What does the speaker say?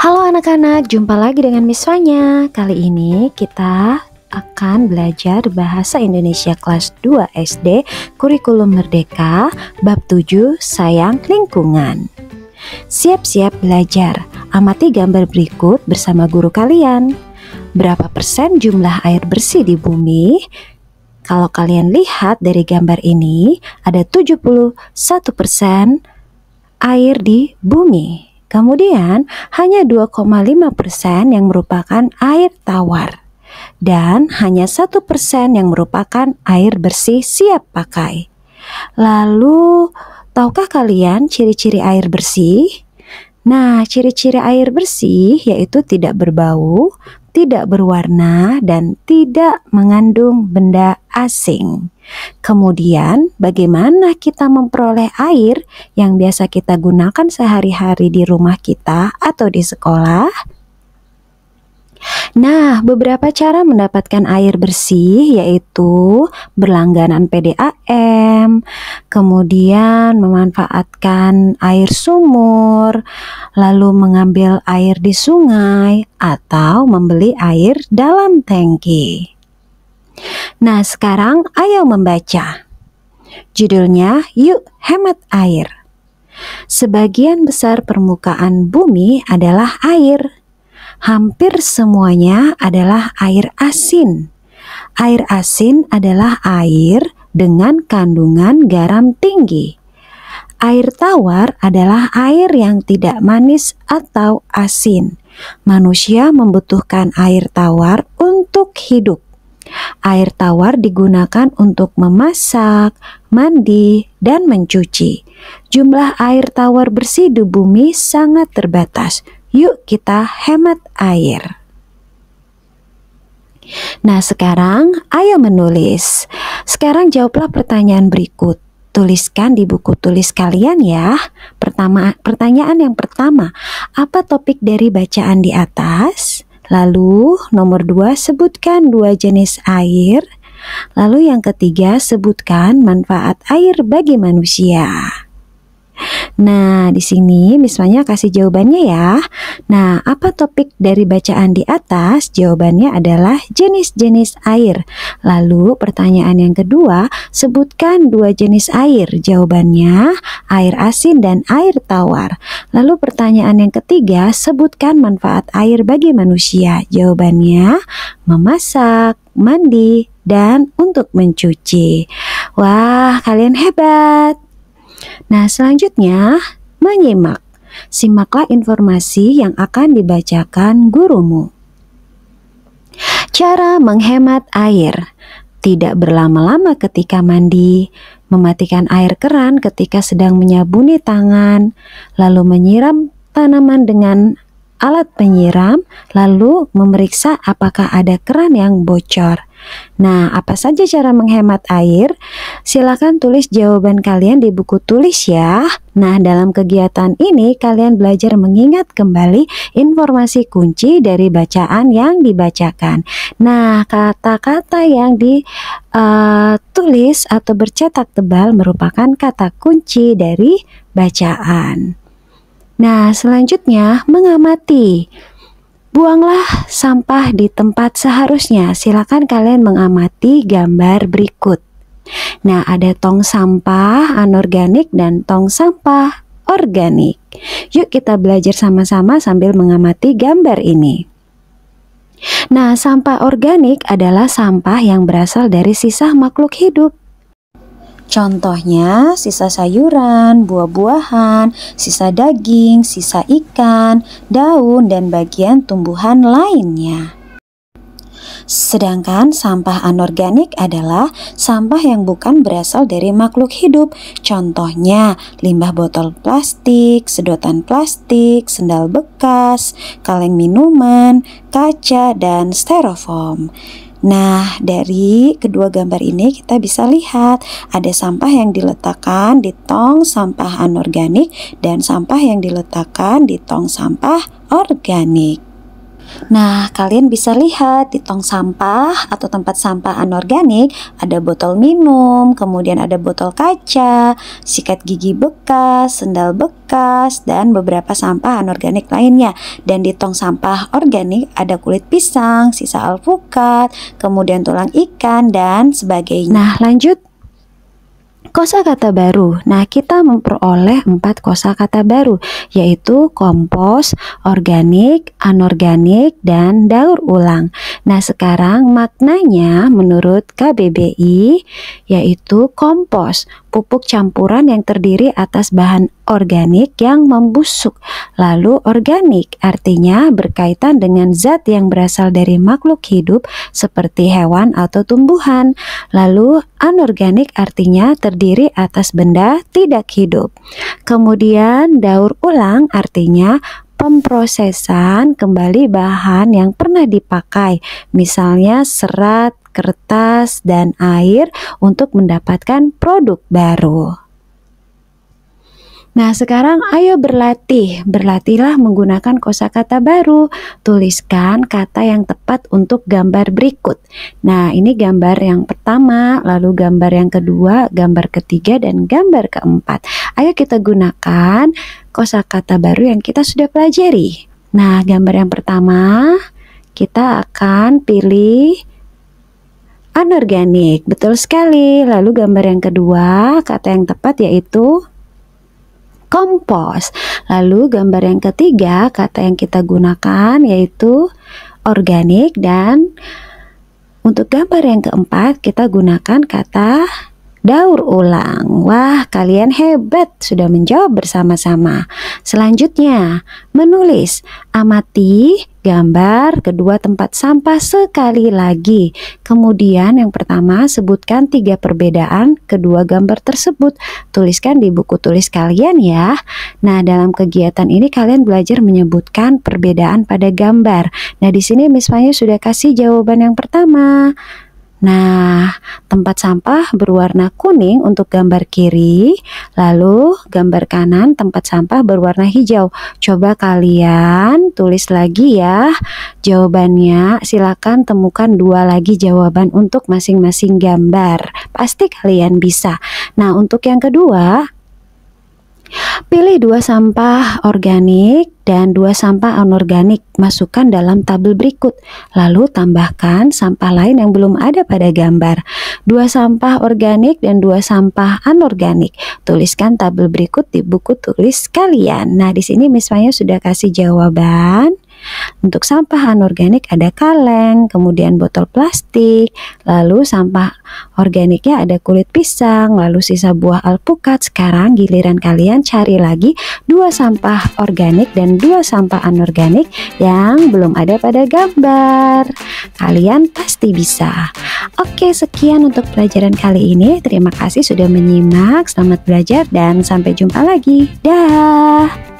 Halo anak-anak, jumpa lagi dengan Miss Fanya. Kali ini kita akan belajar Bahasa Indonesia kelas 2 SD Kurikulum Merdeka Bab 7 Sayang Lingkungan Siap-siap belajar, amati gambar berikut bersama guru kalian Berapa persen jumlah air bersih di bumi? Kalau kalian lihat dari gambar ini, ada 71 persen air di bumi Kemudian hanya 2,5% yang merupakan air tawar dan hanya 1% persen yang merupakan air bersih siap pakai. Lalu, tahukah kalian ciri-ciri air bersih? Nah, ciri-ciri air bersih yaitu tidak berbau, tidak berwarna dan tidak mengandung benda asing. Kemudian, bagaimana kita memperoleh air yang biasa kita gunakan sehari-hari di rumah kita atau di sekolah? Nah, beberapa cara mendapatkan air bersih yaitu berlangganan PDAM, kemudian memanfaatkan air sumur, lalu mengambil air di sungai atau membeli air dalam tangki. Nah, sekarang ayo membaca. Judulnya Yuk Hemat Air. Sebagian besar permukaan bumi adalah air hampir semuanya adalah air asin. Air asin adalah air dengan kandungan garam tinggi. Air tawar adalah air yang tidak manis atau asin. Manusia membutuhkan air tawar untuk hidup. Air tawar digunakan untuk memasak, mandi, dan mencuci. Jumlah air tawar bersih di bumi sangat terbatas, Yuk kita hemat air. Nah, sekarang ayo menulis. Sekarang jawablah pertanyaan berikut. Tuliskan di buku tulis kalian ya. Pertama, pertanyaan yang pertama, apa topik dari bacaan di atas? Lalu nomor dua, sebutkan dua jenis air. Lalu yang ketiga, sebutkan manfaat air bagi manusia. Nah, di sini misalnya kasih jawabannya ya. Nah, apa topik dari bacaan di atas? Jawabannya adalah jenis-jenis air. Lalu pertanyaan yang kedua, sebutkan dua jenis air. Jawabannya air asin dan air tawar. Lalu pertanyaan yang ketiga, sebutkan manfaat air bagi manusia. Jawabannya memasak, mandi, dan untuk mencuci. Wah, kalian hebat! Nah, selanjutnya menyimak. Simaklah informasi yang akan dibacakan gurumu. Cara menghemat air Tidak berlama-lama ketika mandi Mematikan air keran ketika sedang menyabuni tangan Lalu menyiram tanaman dengan alat penyiram Lalu memeriksa apakah ada keran yang bocor Nah, apa saja cara menghemat air? Silakan tulis jawaban kalian di buku tulis ya. Nah, dalam kegiatan ini kalian belajar mengingat kembali informasi kunci dari bacaan yang dibacakan. Nah, kata-kata yang ditulis eh, atau bercetak tebal merupakan kata kunci dari bacaan. Nah, selanjutnya mengamati. Buanglah sampah di tempat seharusnya. Silakan kalian mengamati gambar berikut. Nah, ada tong sampah anorganik dan tong sampah organik. Yuk kita belajar sama-sama sambil mengamati gambar ini. Nah, sampah organik adalah sampah yang berasal dari sisa makhluk hidup. Contohnya, sisa sayuran, buah-buahan, sisa daging, sisa ikan, daun, dan bagian tumbuhan lainnya. Sedangkan sampah anorganik adalah sampah yang bukan berasal dari makhluk hidup. Contohnya, limbah botol plastik, sedotan plastik, sendal bekas, kaleng minuman, kaca, dan styrofoam. Nah, dari kedua gambar ini kita bisa lihat ada sampah yang diletakkan di tong sampah anorganik dan sampah yang diletakkan di tong sampah organik. Nah, kalian bisa lihat di tong sampah atau tempat sampah anorganik ada botol minum, kemudian ada botol kaca, sikat gigi bekas, sendal bekas, dan beberapa sampah anorganik lainnya. Dan di tong sampah organik ada kulit pisang, sisa alpukat, kemudian tulang ikan, dan sebagainya. Nah, lanjut kosa kata baru. Nah, kita memperoleh empat kosa kata baru yaitu kompos, organik, anorganik, dan daur ulang. Nah, sekarang maknanya menurut KBBI yaitu kompos pupuk campuran yang terdiri atas bahan organik yang membusuk. Lalu organik artinya berkaitan dengan zat yang berasal dari makhluk hidup seperti hewan atau tumbuhan. Lalu anorganik artinya terdiri atas benda tidak hidup. Kemudian daur ulang artinya pemprosesan kembali bahan yang pernah dipakai, misalnya serat, kertas, dan air untuk mendapatkan produk baru. Nah, sekarang ayo berlatih. Berlatihlah menggunakan kosakata baru. Tuliskan kata yang tepat untuk gambar berikut. Nah, ini gambar yang pertama, lalu gambar yang kedua, gambar ketiga dan gambar keempat. Ayo kita gunakan kosakata baru yang kita sudah pelajari. Nah, gambar yang pertama kita akan pilih anorganik. Betul sekali. Lalu gambar yang kedua, kata yang tepat yaitu kompos. Lalu gambar yang ketiga, kata yang kita gunakan yaitu organik dan untuk gambar yang keempat kita gunakan kata daur ulang. Wah, kalian hebat sudah menjawab bersama-sama. Selanjutnya, menulis, amati, Gambar kedua tempat sampah sekali lagi. Kemudian yang pertama sebutkan tiga perbedaan kedua gambar tersebut. Tuliskan di buku tulis kalian ya. Nah, dalam kegiatan ini kalian belajar menyebutkan perbedaan pada gambar. Nah, di sini Miss sudah kasih jawaban yang pertama. Nah, tempat sampah berwarna kuning untuk gambar kiri, lalu gambar kanan tempat sampah berwarna hijau. Coba kalian tulis lagi ya jawabannya. Silakan temukan dua lagi jawaban untuk masing-masing gambar. Pasti kalian bisa. Nah, untuk yang kedua, Pilih dua sampah organik dan dua sampah anorganik, masukkan dalam tabel berikut. Lalu tambahkan sampah lain yang belum ada pada gambar. Dua sampah organik dan dua sampah anorganik. Tuliskan tabel berikut di buku tulis kalian. Nah, di sini misalnya sudah kasih jawaban. Untuk sampah anorganik ada kaleng, kemudian botol plastik, lalu sampah organiknya ada kulit pisang, lalu sisa buah alpukat. Sekarang giliran kalian cari lagi dua sampah organik dan dua sampah anorganik yang belum ada pada gambar. Kalian pasti bisa. Oke, sekian untuk pelajaran kali ini. Terima kasih sudah menyimak. Selamat belajar dan sampai jumpa lagi. Dah.